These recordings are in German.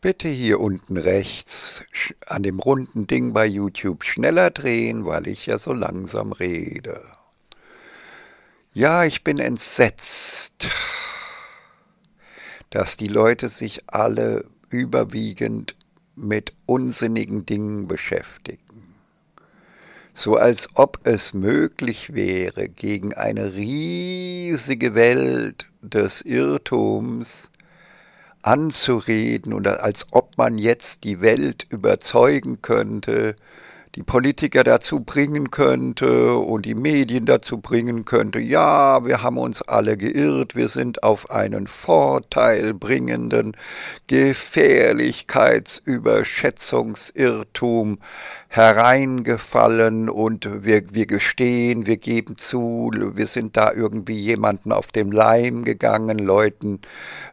Bitte hier unten rechts an dem runden Ding bei YouTube schneller drehen, weil ich ja so langsam rede. Ja, ich bin entsetzt, dass die Leute sich alle überwiegend mit unsinnigen Dingen beschäftigen. So als ob es möglich wäre, gegen eine riesige Welt des Irrtums anzureden und als ob man jetzt die Welt überzeugen könnte die Politiker dazu bringen könnte und die Medien dazu bringen könnte, ja, wir haben uns alle geirrt, wir sind auf einen vorteilbringenden Gefährlichkeitsüberschätzungsirrtum hereingefallen und wir, wir gestehen, wir geben zu, wir sind da irgendwie jemanden auf dem Leim gegangen, Leuten,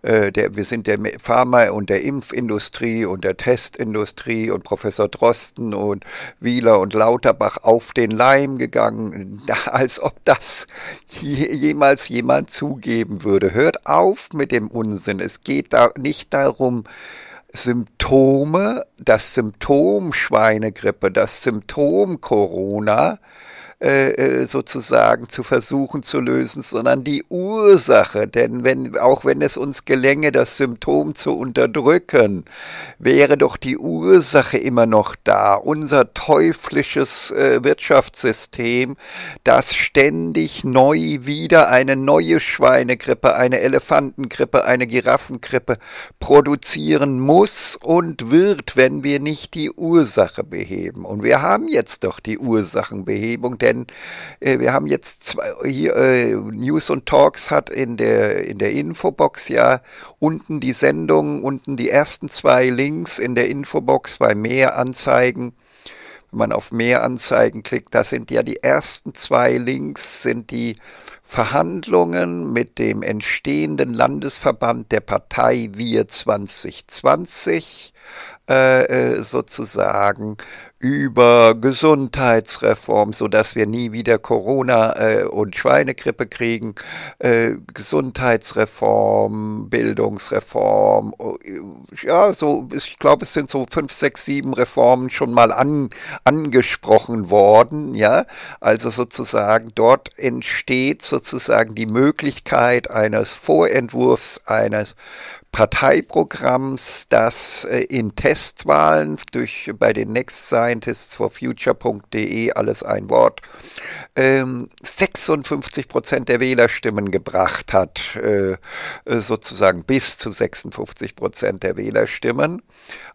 äh, der, wir sind der Pharma- und der Impfindustrie und der Testindustrie und Professor Drosten und wie Spieler und Lauterbach auf den Leim gegangen, als ob das jemals jemand zugeben würde. Hört auf mit dem Unsinn. Es geht da nicht darum, Symptome, das Symptom Schweinegrippe, das Symptom Corona, äh, äh, äh, sozusagen zu versuchen zu lösen, sondern die Ursache. Denn wenn, auch wenn es uns gelänge, das Symptom zu unterdrücken, wäre doch die Ursache immer noch da. Unser teuflisches äh, Wirtschaftssystem, das ständig neu wieder eine neue Schweinegrippe, eine Elefantengrippe, eine Giraffengrippe produzieren muss und wird, wenn wir nicht die Ursache beheben. Und wir haben jetzt doch die Ursachenbehebung denn äh, wir haben jetzt zwei, hier äh, News und Talks hat in der in der Infobox ja unten die Sendung, unten die ersten zwei Links in der Infobox bei mehr Anzeigen. Wenn man auf mehr Anzeigen klickt, das sind ja die ersten zwei Links sind die Verhandlungen mit dem entstehenden Landesverband der Partei Wir 2020 äh, äh, sozusagen über Gesundheitsreform, sodass wir nie wieder Corona äh, und Schweinegrippe kriegen, äh, Gesundheitsreform, Bildungsreform, äh, ja, so, ich glaube, es sind so fünf, sechs, sieben Reformen schon mal an, angesprochen worden, ja, also sozusagen dort entsteht sozusagen die Möglichkeit eines Vorentwurfs, eines Parteiprogramms, das äh, in Testwahlen durch bei den Next Scientists for Future.de alles ein Wort 56 ähm, Prozent der Wählerstimmen gebracht hat, äh, äh, sozusagen bis zu 56 Prozent der Wählerstimmen.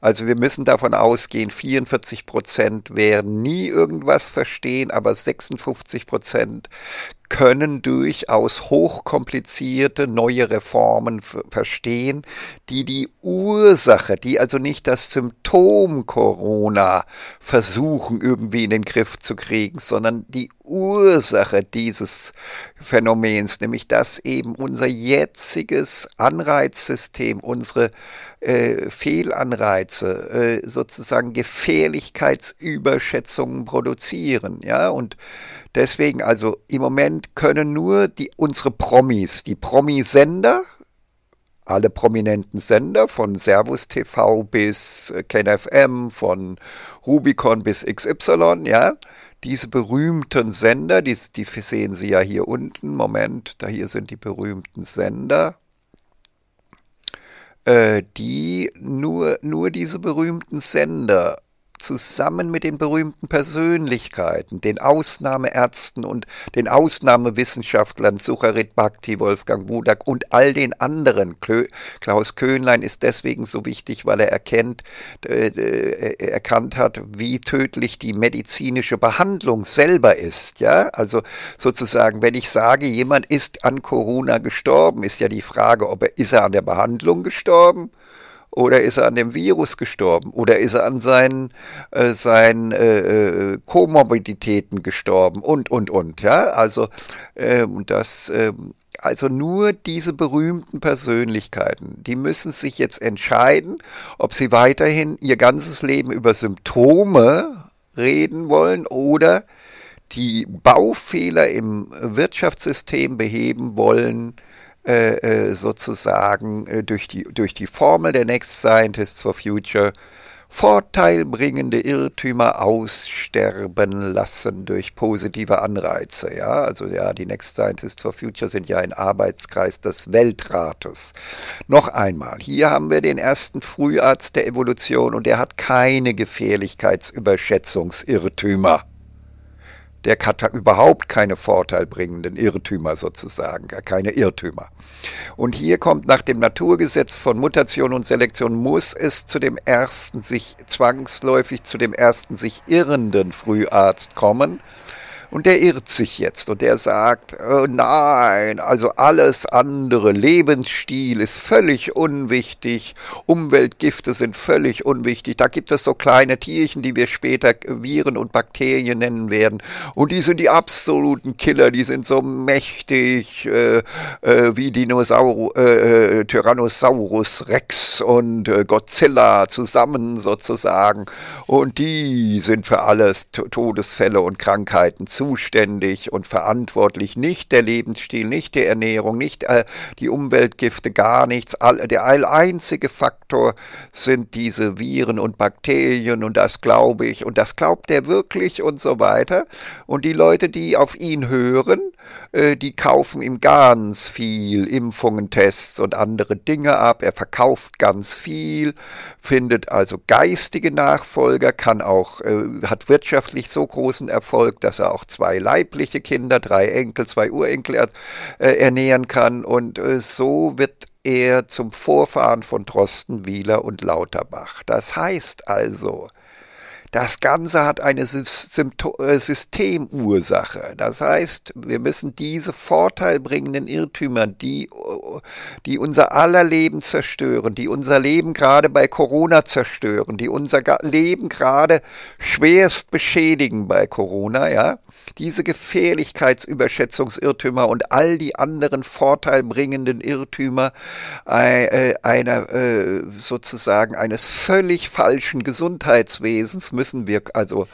Also wir müssen davon ausgehen, 44 Prozent werden nie irgendwas verstehen, aber 56 Prozent können durchaus hochkomplizierte neue Reformen verstehen, die die Ursache, die also nicht das Symptom Corona versuchen irgendwie in den Griff zu kriegen, sondern die Ursache dieses Phänomens, nämlich dass eben unser jetziges Anreizsystem, unsere äh, äh, Fehlanreize, äh, sozusagen Gefährlichkeitsüberschätzungen produzieren. Ja, und deswegen, also im Moment können nur die, unsere Promis, die Promisender, alle prominenten Sender von Servus TV bis äh, KenFM, von Rubicon bis XY, ja, diese berühmten Sender, die, die, sehen Sie ja hier unten, Moment, da hier sind die berühmten Sender. Äh, die nur, nur diese berühmten Sender zusammen mit den berühmten Persönlichkeiten, den Ausnahmeärzten und den Ausnahmewissenschaftlern Sucharit Bhakti, Wolfgang Budak und all den anderen. Klaus Köhnlein ist deswegen so wichtig, weil er erkennt, äh, äh erkannt hat, wie tödlich die medizinische Behandlung selber ist. Ja, also sozusagen, wenn ich sage, jemand ist an Corona gestorben, ist ja die Frage, ob er ist er an der Behandlung gestorben? Oder ist er an dem Virus gestorben? Oder ist er an seinen, äh, seinen äh, äh Komorbiditäten gestorben? Und, und, und. Ja, also, äh, das, äh, also nur diese berühmten Persönlichkeiten, die müssen sich jetzt entscheiden, ob sie weiterhin ihr ganzes Leben über Symptome reden wollen oder die Baufehler im Wirtschaftssystem beheben wollen äh, äh, sozusagen äh, durch, die, durch die Formel der Next Scientists for Future vorteilbringende Irrtümer aussterben lassen durch positive Anreize. Ja, also ja, die Next Scientists for Future sind ja ein Arbeitskreis des Weltrates. Noch einmal, hier haben wir den ersten Früharzt der Evolution und der hat keine Gefährlichkeitsüberschätzungsirrtümer der hat überhaupt keine vorteilbringenden Irrtümer sozusagen, gar keine Irrtümer. Und hier kommt nach dem Naturgesetz von Mutation und Selektion muss es zu dem ersten sich zwangsläufig zu dem ersten sich irrenden Früharzt kommen und der irrt sich jetzt und der sagt, äh, nein, also alles andere, Lebensstil ist völlig unwichtig, Umweltgifte sind völlig unwichtig. Da gibt es so kleine Tierchen, die wir später Viren und Bakterien nennen werden. Und die sind die absoluten Killer, die sind so mächtig äh, äh, wie Dinosaur äh, äh, Tyrannosaurus Rex und äh, Godzilla zusammen sozusagen. Und die sind für alles Todesfälle und Krankheiten zu zuständig und verantwortlich. Nicht der Lebensstil, nicht die Ernährung, nicht äh, die Umweltgifte, gar nichts. All, der einzige Faktor sind diese Viren und Bakterien und das glaube ich und das glaubt er wirklich und so weiter. Und die Leute, die auf ihn hören, äh, die kaufen ihm ganz viel Impfungen, Tests und andere Dinge ab. Er verkauft ganz viel, findet also geistige Nachfolger, kann auch, äh, hat wirtschaftlich so großen Erfolg, dass er auch zwei leibliche Kinder, drei Enkel, zwei Urenkel äh, ernähren kann. Und äh, so wird er zum Vorfahren von Drosten, Wieler und Lauterbach. Das heißt also, das Ganze hat eine äh, Systemursache. Das heißt, wir müssen diese vorteilbringenden Irrtümer, die, äh, die unser aller Leben zerstören, die unser Leben gerade bei Corona zerstören, die unser Leben gerade schwerst beschädigen bei Corona, ja, diese Gefährlichkeitsüberschätzungsirrtümer und all die anderen vorteilbringenden Irrtümer äh, einer äh, sozusagen eines völlig falschen Gesundheitswesens müssen wir also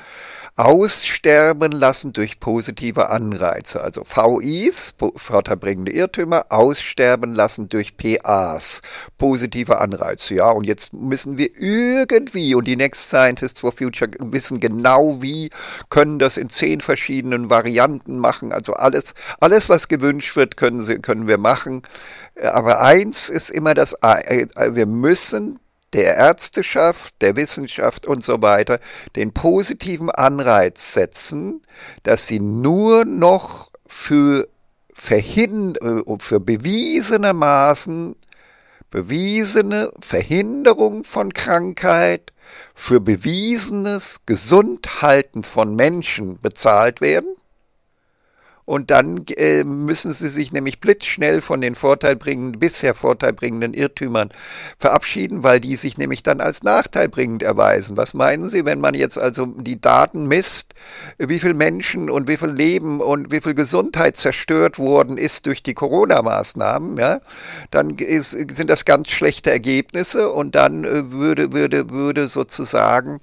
aussterben lassen durch positive Anreize. Also VIs, vorteilbringende Irrtümer, aussterben lassen durch PAs, positive Anreize. Ja, und jetzt müssen wir irgendwie, und die Next Scientists for Future wissen genau wie, können das in zehn verschiedenen Varianten machen. Also alles, alles was gewünscht wird, können, sie, können wir machen. Äh, aber eins ist immer das, äh, äh, wir müssen der Ärzteschaft, der Wissenschaft und so weiter den positiven Anreiz setzen, dass sie nur noch für verhind äh, für bewiesenermaßen bewiesene Verhinderung von Krankheit, für bewiesenes Gesundhalten von Menschen bezahlt werden und dann äh, müssen sie sich nämlich blitzschnell von den vorteilbringenden, bisher vorteilbringenden Irrtümern verabschieden, weil die sich nämlich dann als nachteilbringend erweisen. Was meinen Sie, wenn man jetzt also die Daten misst, wie viel Menschen und wie viel Leben und wie viel Gesundheit zerstört worden ist durch die Corona-Maßnahmen, ja, dann ist, sind das ganz schlechte Ergebnisse und dann äh, würde, würde, würde sozusagen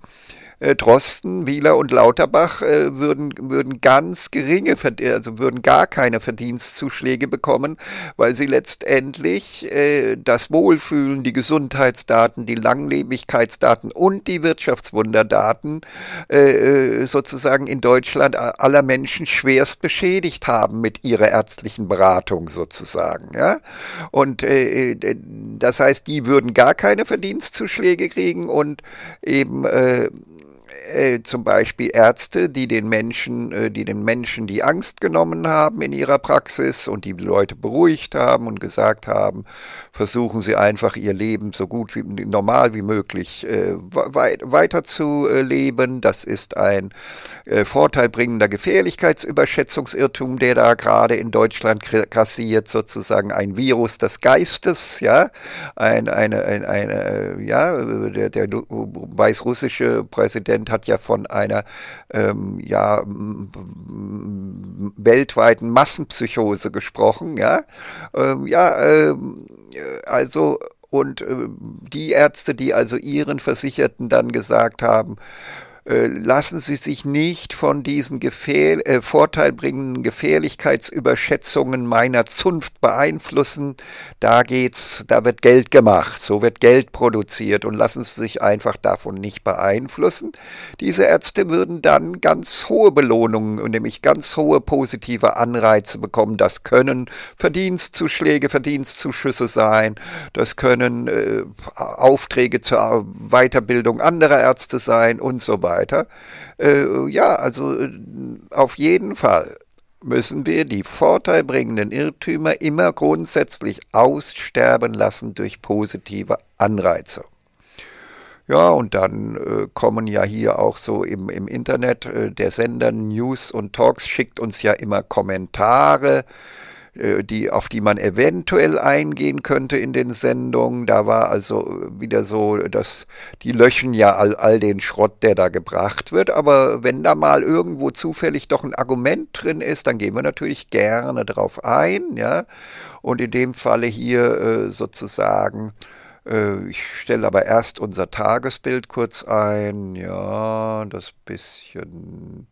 äh, Drosten, Wieler und Lauterbach äh, würden, würden ganz geringe, also würden gar keine Verdienstzuschläge bekommen, weil sie letztendlich äh, das Wohlfühlen, die Gesundheitsdaten, die Langlebigkeitsdaten und die Wirtschaftswunderdaten äh, äh, sozusagen in Deutschland aller Menschen schwerst beschädigt haben mit ihrer ärztlichen Beratung sozusagen. Ja? Und das heißt, die würden gar keine Verdienstzuschläge kriegen und eben äh, äh, zum Beispiel Ärzte, die den Menschen, äh, die den Menschen die Angst genommen haben in ihrer Praxis und die Leute beruhigt haben und gesagt haben, versuchen Sie einfach Ihr Leben so gut wie normal wie möglich äh, wei weiter äh, Das ist ein äh, vorteilbringender Gefährlichkeitsüberschätzungsirrtum, der da gerade in Deutschland kassiert, sozusagen ein Virus des Geistes, ja, ein, eine, ein, eine, ja, der, der weißrussische Präsident Deutschland hat ja von einer ähm, ja, weltweiten Massenpsychose gesprochen. Ja, ähm, ja ähm, äh, also und äh, die Ärzte, die also ihren Versicherten dann gesagt haben, äh, lassen Sie sich nicht von diesen äh, vorteilbringenden Gefährlichkeitsüberschätzungen meiner Zunft beeinflussen. Da geht's, da wird Geld gemacht, so wird Geld produziert und lassen Sie sich einfach davon nicht beeinflussen. Diese Ärzte würden dann ganz hohe Belohnungen und nämlich ganz hohe positive Anreize bekommen. Das können Verdienstzuschläge, Verdienstzuschüsse sein, das können äh, Aufträge zur Weiterbildung anderer Ärzte sein und so weiter weiter. Äh, ja, also äh, auf jeden Fall müssen wir die vorteilbringenden Irrtümer immer grundsätzlich aussterben lassen durch positive Anreize. Ja, und dann äh, kommen ja hier auch so im, im Internet, äh, der Sender News und Talks schickt uns ja immer Kommentare äh, die, auf die man eventuell eingehen könnte in den Sendungen. Da war also äh, wieder so, dass die löschen ja all, all den Schrott, der da gebracht wird. Aber wenn da mal irgendwo zufällig doch ein Argument drin ist, dann gehen wir natürlich gerne drauf ein. Ja? Und in dem Falle hier äh, sozusagen ich stelle aber erst unser Tagesbild kurz ein. Ja, das bisschen,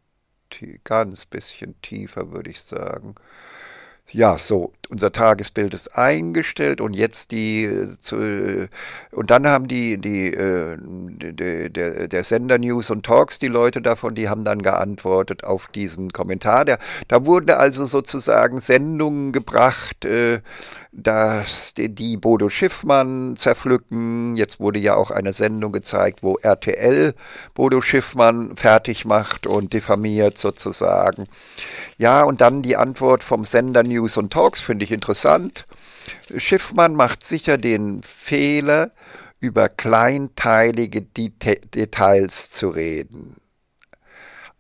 ganz bisschen tiefer würde ich sagen. Ja, so, unser Tagesbild ist eingestellt und jetzt die äh, zu, und dann haben die, die, äh, die, der, der Sender News und Talks, die Leute davon, die haben dann geantwortet auf diesen Kommentar. Der, da wurden also sozusagen Sendungen gebracht, äh, dass die Bodo Schiffmann zerpflücken. Jetzt wurde ja auch eine Sendung gezeigt, wo RTL Bodo Schiffmann fertig macht und diffamiert sozusagen. Ja, und dann die Antwort vom Sender News und Talks, finde fand ich interessant. Schiffmann macht sicher den Fehler, über kleinteilige Details zu reden.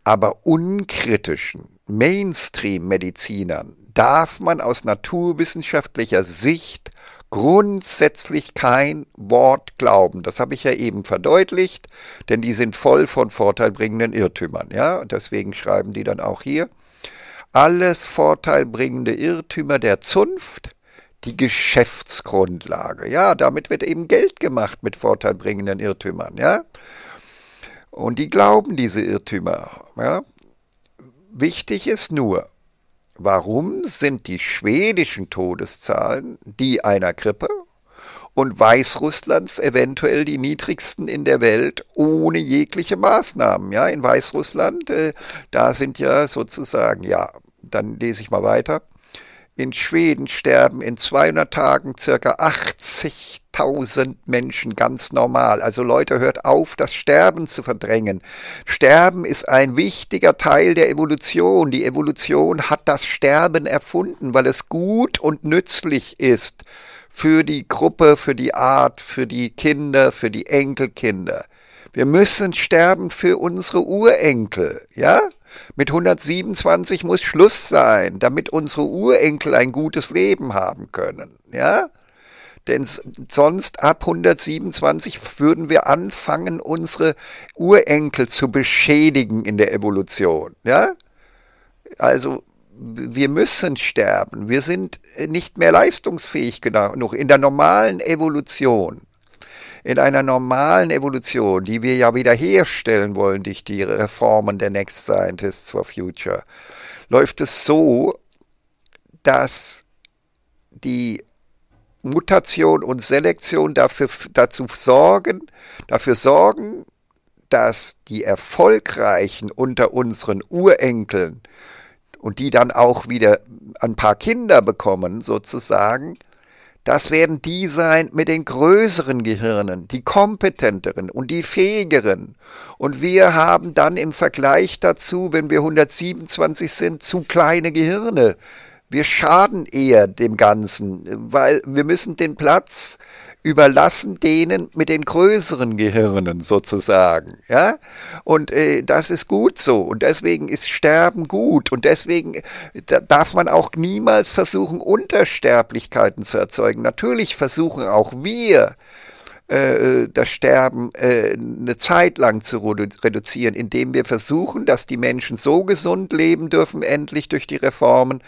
Aber unkritischen Mainstream-Medizinern darf man aus naturwissenschaftlicher Sicht grundsätzlich kein Wort glauben. Das habe ich ja eben verdeutlicht, denn die sind voll von vorteilbringenden Irrtümern. Ja, deswegen schreiben die dann auch hier alles vorteilbringende Irrtümer der Zunft, die Geschäftsgrundlage. Ja, damit wird eben Geld gemacht mit vorteilbringenden Irrtümern, ja. Und die glauben diese Irrtümer, ja. Wichtig ist nur, warum sind die schwedischen Todeszahlen die einer Grippe und Weißrusslands eventuell die niedrigsten in der Welt ohne jegliche Maßnahmen. Ja, in Weißrussland, äh, da sind ja sozusagen ja dann lese ich mal weiter. In Schweden sterben in 200 Tagen circa 80.000 Menschen ganz normal. Also Leute, hört auf, das Sterben zu verdrängen. Sterben ist ein wichtiger Teil der Evolution. Die Evolution hat das Sterben erfunden, weil es gut und nützlich ist für die Gruppe, für die Art, für die Kinder, für die Enkelkinder. Wir müssen sterben für unsere Urenkel, ja? Mit 127 muss Schluss sein, damit unsere Urenkel ein gutes Leben haben können. Ja? Denn sonst ab 127 würden wir anfangen, unsere Urenkel zu beschädigen in der Evolution. Ja? Also wir müssen sterben. Wir sind nicht mehr leistungsfähig genug in der normalen Evolution in einer normalen Evolution, die wir ja wiederherstellen wollen durch die Reformen der Next Scientists for Future, läuft es so, dass die Mutation und Selektion dafür, dazu sorgen, dafür sorgen, dass die Erfolgreichen unter unseren Urenkeln und die dann auch wieder ein paar Kinder bekommen, sozusagen, das werden die sein mit den größeren Gehirnen, die kompetenteren und die fähigeren. Und wir haben dann im Vergleich dazu, wenn wir 127 sind, zu kleine Gehirne. Wir schaden eher dem Ganzen, weil wir müssen den Platz überlassen denen mit den größeren Gehirnen sozusagen. Ja? Und äh, das ist gut so. Und deswegen ist Sterben gut. Und deswegen äh, darf man auch niemals versuchen, Untersterblichkeiten zu erzeugen. Natürlich versuchen auch wir, äh, das Sterben äh, eine Zeit lang zu reduzieren, indem wir versuchen, dass die Menschen so gesund leben dürfen, endlich durch die Reformen,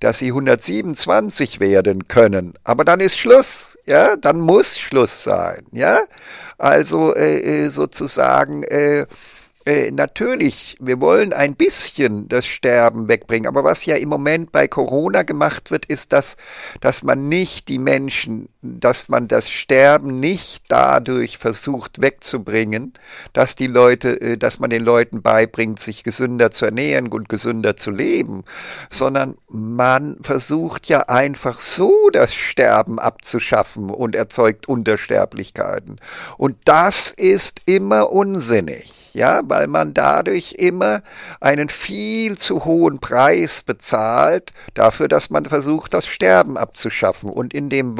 dass sie 127 werden können. Aber dann ist Schluss, ja, dann muss Schluss sein, ja. Also äh, äh sozusagen. Äh, äh, natürlich, wir wollen ein bisschen das Sterben wegbringen, aber was ja im Moment bei Corona gemacht wird, ist, dass, dass man nicht die Menschen, dass man das Sterben nicht dadurch versucht wegzubringen, dass die Leute, äh, dass man den Leuten beibringt, sich gesünder zu ernähren und gesünder zu leben, sondern man versucht ja einfach so das Sterben abzuschaffen und erzeugt Untersterblichkeiten. Und das ist immer unsinnig, ja, weil weil man dadurch immer einen viel zu hohen Preis bezahlt dafür, dass man versucht, das Sterben abzuschaffen. Und in, dem,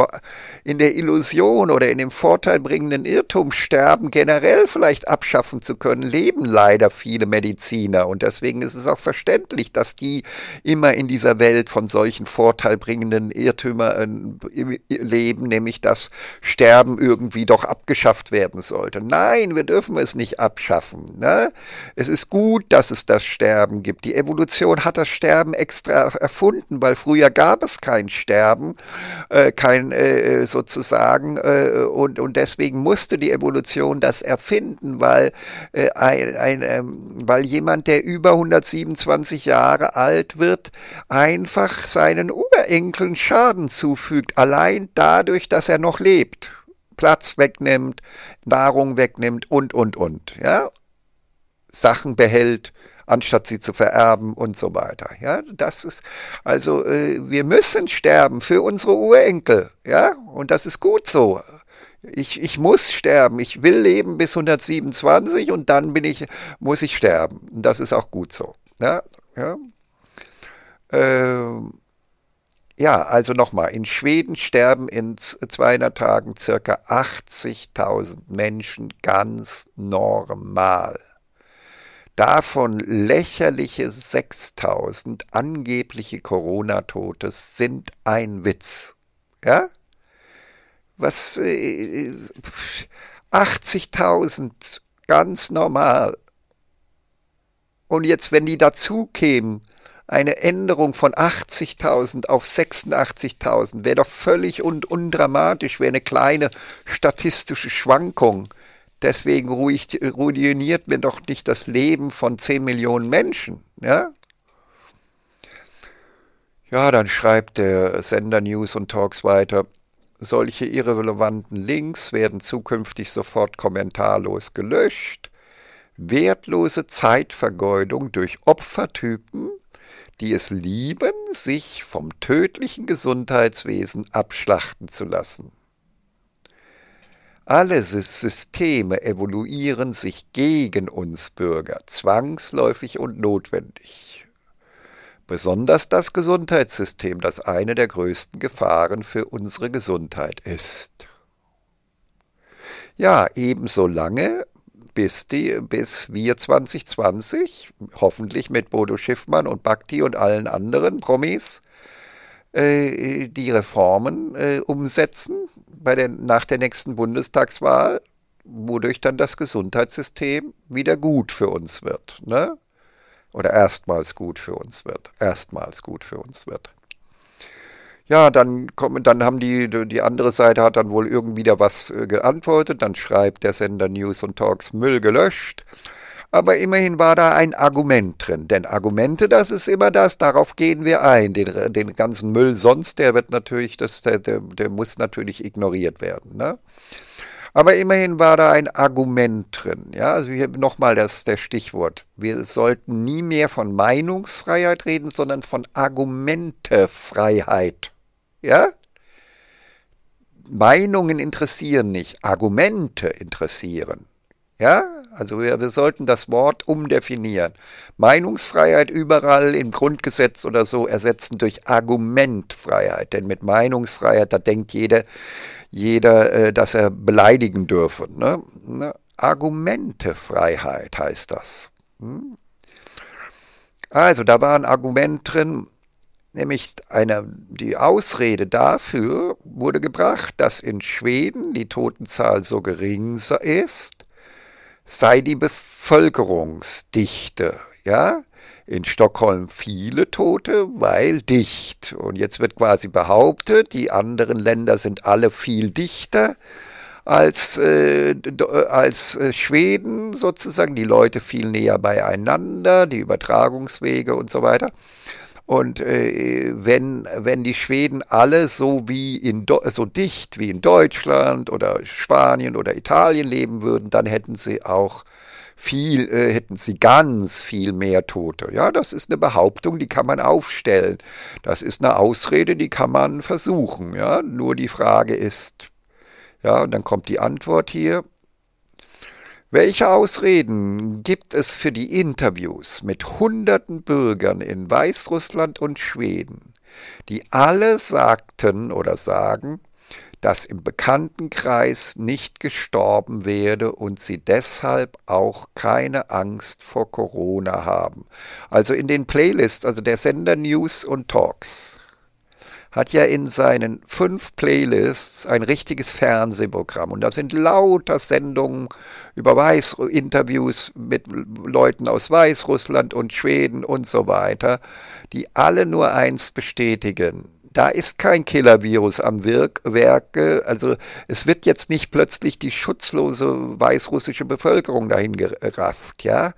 in der Illusion oder in dem vorteilbringenden Irrtum, Sterben generell vielleicht abschaffen zu können, leben leider viele Mediziner. Und deswegen ist es auch verständlich, dass die immer in dieser Welt von solchen vorteilbringenden Irrtümern ähm, leben, nämlich dass Sterben irgendwie doch abgeschafft werden sollte. Nein, wir dürfen es nicht abschaffen. Ne? Es ist gut, dass es das Sterben gibt. Die Evolution hat das Sterben extra erfunden, weil früher gab es kein Sterben, äh, kein äh, äh sozusagen, äh, und, und deswegen musste die Evolution das erfinden, weil, äh, ein, ein, ähm, weil jemand, der über 127 Jahre alt wird, einfach seinen Urenkeln Schaden zufügt, allein dadurch, dass er noch lebt. Platz wegnimmt, Nahrung wegnimmt und, und, und. Ja? Sachen behält, anstatt sie zu vererben und so weiter. Ja, das ist also äh, wir müssen sterben für unsere Urenkel, ja, und das ist gut so. Ich, ich muss sterben, ich will leben bis 127 und dann bin ich muss ich sterben. Und das ist auch gut so. Ja, ja. Ähm, ja also nochmal, in Schweden sterben in 200 Tagen circa 80.000 Menschen ganz normal. Davon lächerliche 6000 angebliche Corona-Tote sind ein Witz. Ja? Was? Äh, 80.000, äh, ganz normal. Und jetzt, wenn die dazu kämen, eine Änderung von 80.000 auf 86.000 wäre doch völlig und undramatisch, wäre eine kleine statistische Schwankung deswegen ruiniert mir doch nicht das Leben von 10 Millionen Menschen. Ja? ja, dann schreibt der Sender News und Talks weiter. Solche irrelevanten Links werden zukünftig sofort kommentarlos gelöscht. Wertlose Zeitvergeudung durch Opfertypen, die es lieben, sich vom tödlichen Gesundheitswesen abschlachten zu lassen. Alle Systeme evoluieren sich gegen uns Bürger, zwangsläufig und notwendig. Besonders das Gesundheitssystem, das eine der größten Gefahren für unsere Gesundheit ist. Ja, ebenso lange, bis, die, bis wir 2020, hoffentlich mit Bodo Schiffmann und Bhakti und allen anderen Promis, äh, die Reformen äh, umsetzen, bei der, nach der nächsten Bundestagswahl, wodurch dann das Gesundheitssystem wieder gut für uns wird. Ne? Oder erstmals gut für uns wird. Erstmals gut für uns wird. Ja, dann kommen, dann haben die, die andere Seite hat dann wohl irgendwie da was äh, geantwortet. Dann schreibt der Sender News und Talks Müll gelöscht aber immerhin war da ein Argument drin. Denn Argumente, das ist immer das, darauf gehen wir ein. Den, den ganzen Müll sonst, der wird natürlich, das, der, der, der muss natürlich ignoriert werden. Ne? Aber immerhin war da ein Argument drin. Ja, also hier nochmal das, das Stichwort. Wir sollten nie mehr von Meinungsfreiheit reden, sondern von Argumentefreiheit. Ja? Meinungen interessieren nicht, Argumente interessieren. Ja, also wir, wir, sollten das Wort umdefinieren. Meinungsfreiheit überall im Grundgesetz oder so ersetzen durch Argumentfreiheit. Denn mit Meinungsfreiheit, da denkt jeder, jeder äh, dass er beleidigen dürfe. Ne? Ne? Argumentefreiheit heißt das. Hm? Also da war ein Argument drin, nämlich eine, die Ausrede dafür wurde gebracht, dass in Schweden die Totenzahl so gering ist sei die Bevölkerungsdichte. Ja, in Stockholm viele Tote, weil dicht. Und jetzt wird quasi behauptet, die anderen Länder sind alle viel dichter als, äh, äh als äh, Schweden sozusagen, die Leute viel näher beieinander, die Übertragungswege und so weiter. Und äh, wenn, wenn die Schweden alle so wie in so dicht wie in Deutschland oder Spanien oder Italien leben würden, dann hätten sie auch viel, äh, hätten sie ganz viel mehr Tote. Ja, das ist eine Behauptung, die kann man aufstellen. Das ist eine Ausrede, die kann man versuchen. Ja, nur die Frage ist, ja, und dann kommt die Antwort hier. Welche Ausreden gibt es für die Interviews mit hunderten Bürgern in Weißrussland und Schweden, die alle sagten oder sagen, dass im Bekanntenkreis nicht gestorben werde und sie deshalb auch keine Angst vor Corona haben. Also in den Playlists, also der Sender News und Talks hat ja in seinen fünf Playlists ein richtiges Fernsehprogramm. Und da sind lauter Sendungen über Weiß Interviews mit Leuten aus Weißrussland und Schweden und so weiter, die alle nur eins bestätigen da ist kein Killer-Virus am Wirk Werke. Also es wird jetzt nicht plötzlich die schutzlose weißrussische Bevölkerung dahin gerafft. Ja?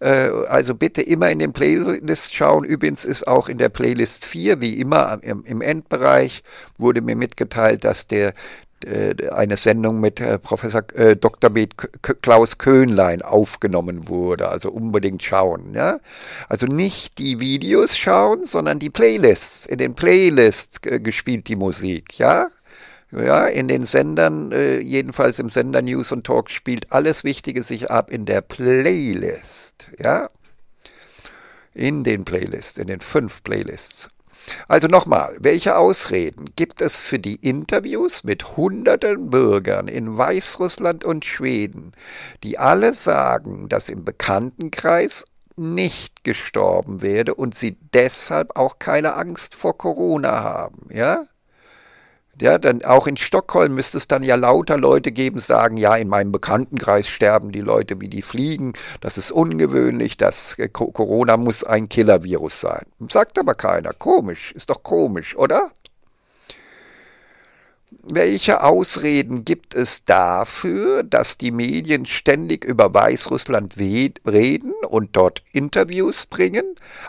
Äh, also bitte immer in den Playlist schauen. Übrigens ist auch in der Playlist 4, wie immer im, Endbereich, wurde mir mitgeteilt, dass der, äh, eine Sendung mit äh, Professor äh, Dr. B. Klaus Köhnlein aufgenommen wurde. Also unbedingt schauen. Ja? Also nicht die Videos schauen, sondern die Playlists. In den Playlists gespielt die Musik. Ja, ja, in den Sendern, äh, jedenfalls im Sender News und Talk, spielt alles Wichtige sich ab in der Playlist. Ja, in den Playlists, in den fünf Playlists. Also nochmal, welche Ausreden gibt es für die Interviews mit hunderten Bürgern in Weißrussland und Schweden, die alle sagen, dass im Bekanntenkreis nicht gestorben werde und sie deshalb auch keine Angst vor Corona haben, ja? Ja, dann auch in Stockholm müsste es dann ja lauter Leute geben, sagen, ja, in meinem Bekanntenkreis sterben die Leute, wie die fliegen, das ist ungewöhnlich, das äh, Corona muss ein Killer-Virus sein. Sagt aber keiner, komisch, ist doch komisch, oder? Welche Ausreden gibt es dafür, dass die Medien ständig über Weißrussland reden und dort Interviews bringen,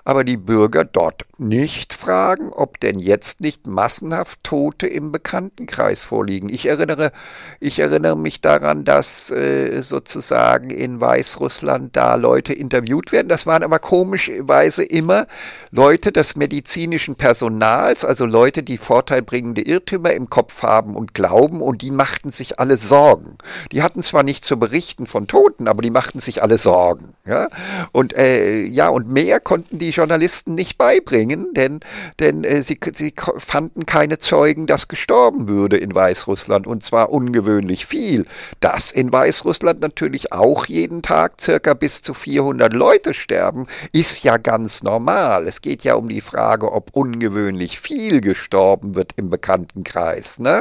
aber die Bürger dort nicht fragen, ob denn jetzt nicht massenhaft Tote im Bekanntenkreis vorliegen? Ich erinnere, ich erinnere mich daran, dass äh, sozusagen in Weißrussland da Leute interviewt werden. Das waren aber komischerweise immer Leute des medizinischen Personals, also Leute, die vorteilbringende Irrtümer im Kopf haben haben und glauben und die machten sich alle Sorgen. Die hatten zwar nicht zu berichten von Toten, aber die machten sich alle Sorgen. Ja? Und äh, ja, und mehr konnten die Journalisten nicht beibringen, denn, denn äh, sie, sie fanden keine Zeugen, dass gestorben würde in Weißrussland und zwar ungewöhnlich viel. Dass in Weißrussland natürlich auch jeden Tag circa bis zu 400 Leute sterben, ist ja ganz normal. Es geht ja um die Frage, ob ungewöhnlich viel gestorben wird im bekannten Kreis. Ne?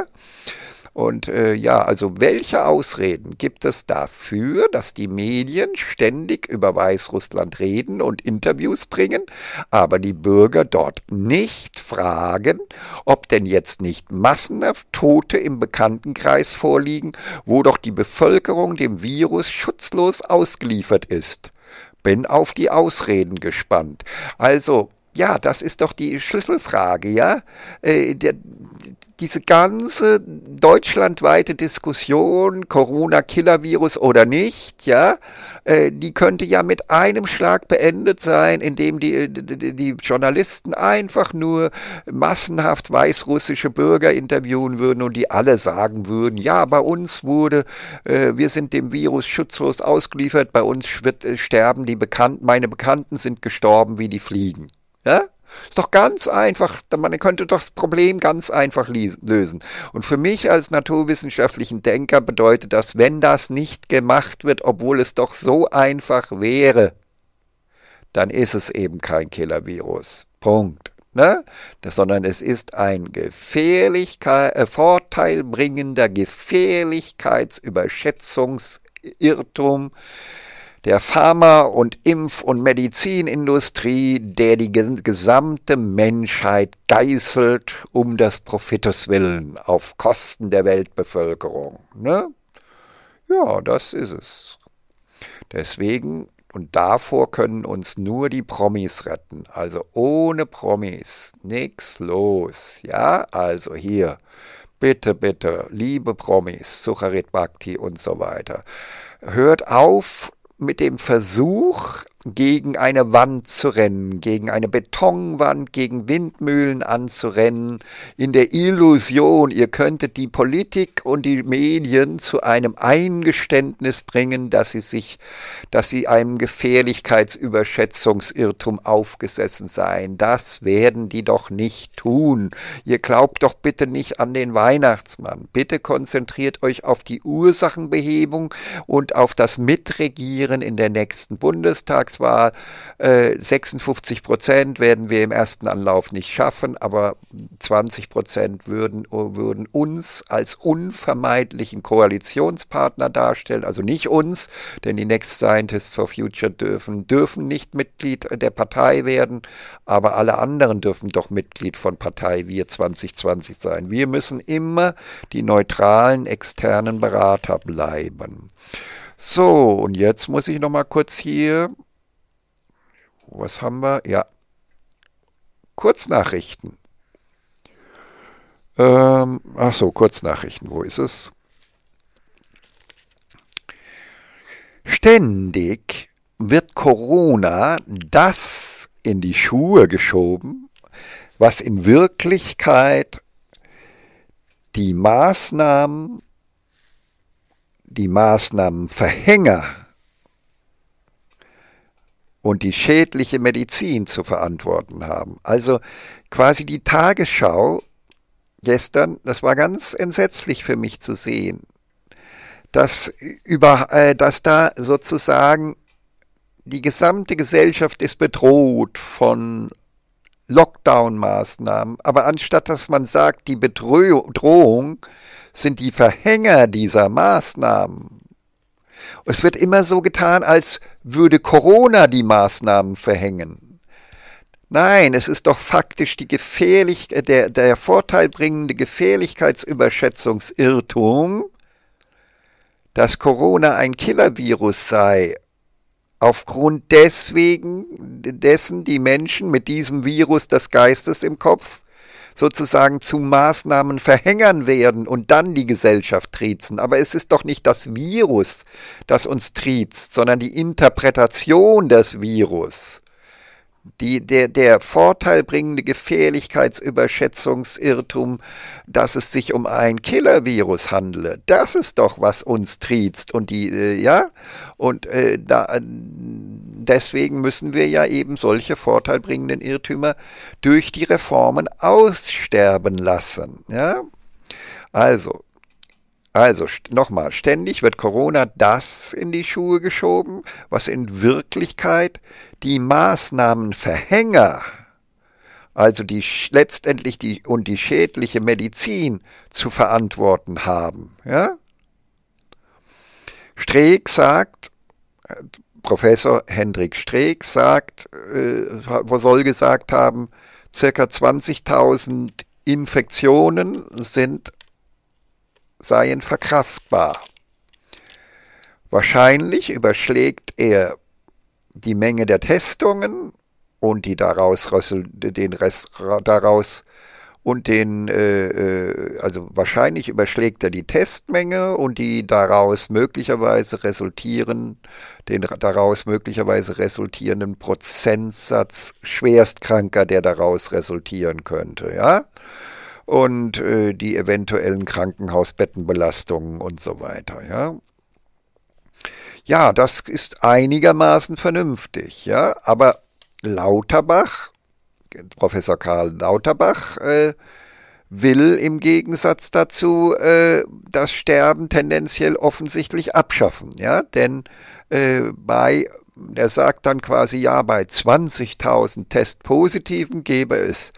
Und äh, ja, also welche Ausreden gibt es dafür, dass die Medien ständig über Weißrussland reden und Interviews bringen, aber die Bürger dort nicht fragen, ob denn jetzt nicht massenhaft Tote im Bekanntenkreis vorliegen, wo doch die Bevölkerung dem Virus schutzlos ausgeliefert ist? Bin auf die Ausreden gespannt. Also, ja, das ist doch die Schlüsselfrage, ja? Äh, der, diese ganze deutschlandweite Diskussion, Corona-Killer-Virus oder nicht, ja, äh, die könnte ja mit einem Schlag beendet sein, indem die, die, die Journalisten einfach nur massenhaft weißrussische Bürger interviewen würden und die alle sagen würden, ja, bei uns wurde, äh, wir sind dem Virus schutzlos ausgeliefert, bei uns wird, äh, sterben die Bekannten, meine Bekannten sind gestorben wie die Fliegen. Ja? Ist doch ganz einfach, man könnte doch das Problem ganz einfach lösen. Und für mich als naturwissenschaftlichen Denker bedeutet das, wenn das nicht gemacht wird, obwohl es doch so einfach wäre, dann ist es eben kein Killervirus. Punkt. Ne? sondern es ist ein äh, vorteilbringender Gefährlichkeitsüberschätzungsirrtum, der Pharma- und Impf- und Medizinindustrie, der die gesamte Menschheit geißelt um des Profites willen auf Kosten der Weltbevölkerung. Ne? Ja, das ist es. Deswegen und davor können uns nur die Promis retten. Also ohne Promis nichts los. Ja, also hier. Bitte, bitte, liebe Promis, Sucharit Bhakti und so weiter. Hört auf, mit dem Versuch, gegen eine Wand zu rennen, gegen eine Betonwand, gegen Windmühlen anzurennen, in der Illusion, ihr könntet die Politik und die Medien zu einem Eingeständnis bringen, dass sie sich, dass sie einem Gefährlichkeitsüberschätzungsirrtum aufgesessen seien. Das werden die doch nicht tun. Ihr glaubt doch bitte nicht an den Weihnachtsmann. Bitte konzentriert euch auf die Ursachenbehebung und auf das Mitregieren in der nächsten Bundestags Bundestagswahl. Äh, 56 Prozent werden wir im ersten Anlauf nicht schaffen, aber 20 Prozent würden, äh, würden uns als unvermeidlichen Koalitionspartner darstellen. Also nicht uns, denn die Next Scientists for Future dürfen, dürfen nicht Mitglied der Partei werden, aber alle anderen dürfen doch Mitglied von Partei Wir 2020 sein. Wir müssen immer die neutralen externen Berater bleiben. So, und jetzt muss ich noch mal kurz hier was haben wir? Ja, Kurznachrichten. Ähm, ach so, Kurznachrichten, wo ist es? Ständig wird Corona das in die Schuhe geschoben, was in Wirklichkeit die Maßnahmen, die Maßnahmenverhänger und die schädliche Medizin zu verantworten haben. Also quasi die Tagesschau gestern, das war ganz entsetzlich für mich zu sehen, dass, über, äh, dass da sozusagen die gesamte Gesellschaft ist bedroht von Lockdown-Maßnahmen, aber anstatt dass man sagt, die Bedrohung sind die Verhänger dieser Maßnahmen, es wird immer so getan, als würde Corona die Maßnahmen verhängen. Nein, es ist doch faktisch die gefährlich, äh, der, der vorteilbringende Gefährlichkeitsüberschätzungsirrtum, dass Corona ein Killervirus sei aufgrund deswegen, dessen die Menschen mit diesem Virus des Geistes im Kopf sozusagen zu Maßnahmen verhängern werden und dann die Gesellschaft triezen. Aber es ist doch nicht das Virus, das uns triezt, sondern die Interpretation des Virus. Die, der, der vorteilbringende Gefährlichkeitsüberschätzungsirrtum, dass es sich um ein Killer-Virus handle. Das ist doch, was uns triezt. Und die, äh, ja, und äh, da, deswegen müssen wir ja eben solche vorteilbringenden Irrtümer durch die Reformen aussterben lassen. Ja? Also, also nochmal, ständig wird Corona das in die Schuhe geschoben, was in Wirklichkeit die Maßnahmenverhänger, also die letztendlich die und die schädliche Medizin zu verantworten haben. Ja? Streeck sagt, Professor Hendrik Streeck sagt, äh, soll gesagt haben, ca. 20.000 Infektionen sind, seien verkraftbar. Wahrscheinlich überschlägt er die Menge der Testungen und die daraus, den Rest, daraus und den, äh, äh, also wahrscheinlich überschlägt er die Testmenge und die daraus möglicherweise resultieren, den daraus möglicherweise resultierenden Prozentsatz Schwerstkranker, der daraus resultieren könnte, ja? Und äh, die eventuellen Krankenhausbettenbelastungen und so weiter, ja? Ja, das ist einigermaßen vernünftig, ja, aber Lauterbach Professor Karl Lauterbach äh, will im Gegensatz dazu äh, das Sterben tendenziell offensichtlich abschaffen. Ja? Denn äh, bei, er sagt dann quasi, ja, bei 20.000 Testpositiven gäbe es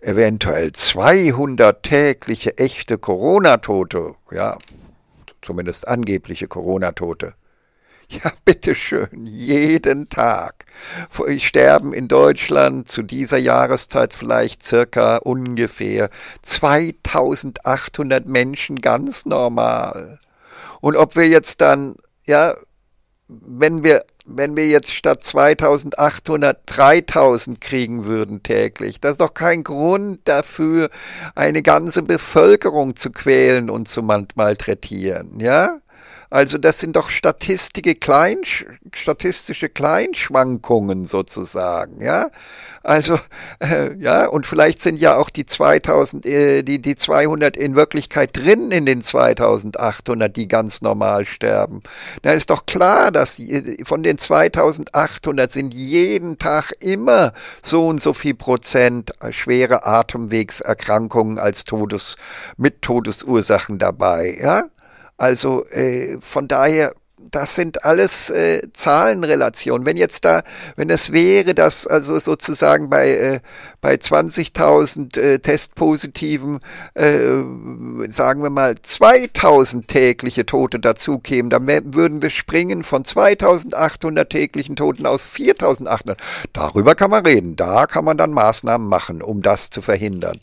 eventuell 200 tägliche echte Corona-Tote, ja, zumindest angebliche Corona-Tote. Ja, bitteschön, jeden Tag. Sterben in Deutschland zu dieser Jahreszeit vielleicht circa ungefähr 2800 Menschen ganz normal. Und ob wir jetzt dann, ja, wenn wir, wenn wir jetzt statt 2800 3000 kriegen würden täglich, das ist doch kein Grund dafür, eine ganze Bevölkerung zu quälen und zu malträtieren, ja? Also das sind doch statistische, Klein, statistische Kleinschwankungen sozusagen, ja. Also äh, ja, und vielleicht sind ja auch die 2000, äh, die die 200 in Wirklichkeit drin in den 2800, die ganz normal sterben. Da ist doch klar, dass von den 2800 sind jeden Tag immer so und so viel Prozent schwere Atemwegserkrankungen als Todes mit Todesursachen dabei, ja. Also äh, von daher das sind alles äh, Zahlenrelationen. Wenn jetzt da, wenn es wäre, dass also sozusagen bei, äh, bei 20.000 äh, Testpositiven, äh, sagen wir mal, 2.000 tägliche Tote dazukämen, dann würden wir springen von 2.800 täglichen Toten aus 4.800. Darüber kann man reden. Da kann man dann Maßnahmen machen, um das zu verhindern.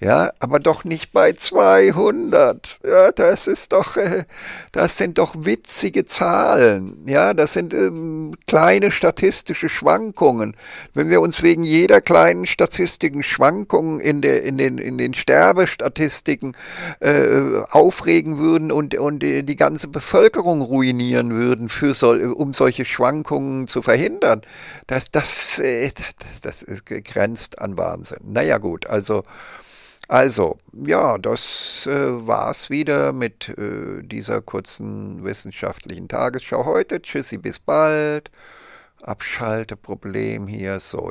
Ja, aber doch nicht bei 200. Ja, das ist doch, äh, das sind doch witzige Zahlen. Zahlen. Ja, das sind ähm, kleine statistische Schwankungen. Wenn wir uns wegen jeder kleinen statistischen Schwankung in, der, in, den, in den Sterbestatistiken äh, aufregen würden und, und die ganze Bevölkerung ruinieren würden, für sol um solche Schwankungen zu verhindern, das, das, äh, das, das grenzt an Wahnsinn. Naja gut, also also, ja, das äh, war's wieder mit äh, dieser kurzen wissenschaftlichen Tagesschau heute. Tschüssi, bis bald. Abschalteproblem hier, so.